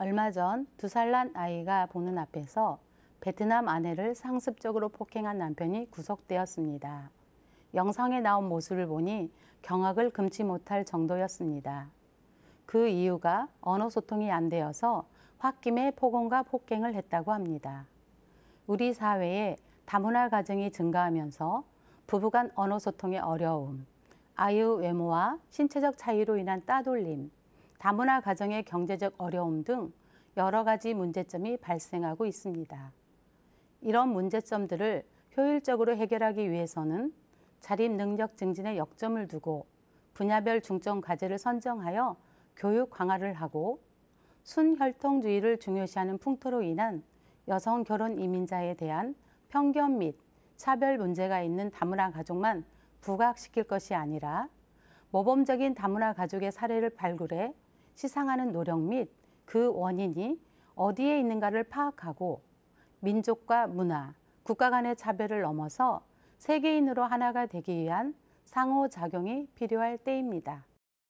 얼마 전 두 살 난 아이가 보는 앞에서 베트남 아내를 상습적으로 폭행한 남편이 구속되었습니다. 영상에 나온 모습을 보니 경악을 금치 못할 정도였습니다. 그 이유가 언어 소통이 안 되어서 홧김에 폭언과 폭행을 했다고 합니다. 우리 사회에 다문화 가정이 증가하면서 부부간 언어 소통의 어려움, 아이의 외모와 신체적 차이로 인한 따돌림, 다문화 가정의 경제적 어려움 등 여러 가지 문제점이 발생하고 있습니다. 이런 문제점들을 효율적으로 해결하기 위해서는 자립 능력 증진에 역점을 두고 분야별 중점 과제를 선정하여 교육 강화를 하고 순혈통주의를 중요시하는 풍토로 인한 여성 결혼 이민자에 대한 편견 및 차별 문제가 있는 다문화 가족만 부각시킬 것이 아니라 모범적인 다문화 가족의 사례를 발굴해 시상하는 노력 및 그 원인이 어디에 있는가를 파악하고 민족과 문화, 국가 간의 차별을 넘어서 세계인으로 하나가 되기 위한 상호작용이 필요할 때입니다.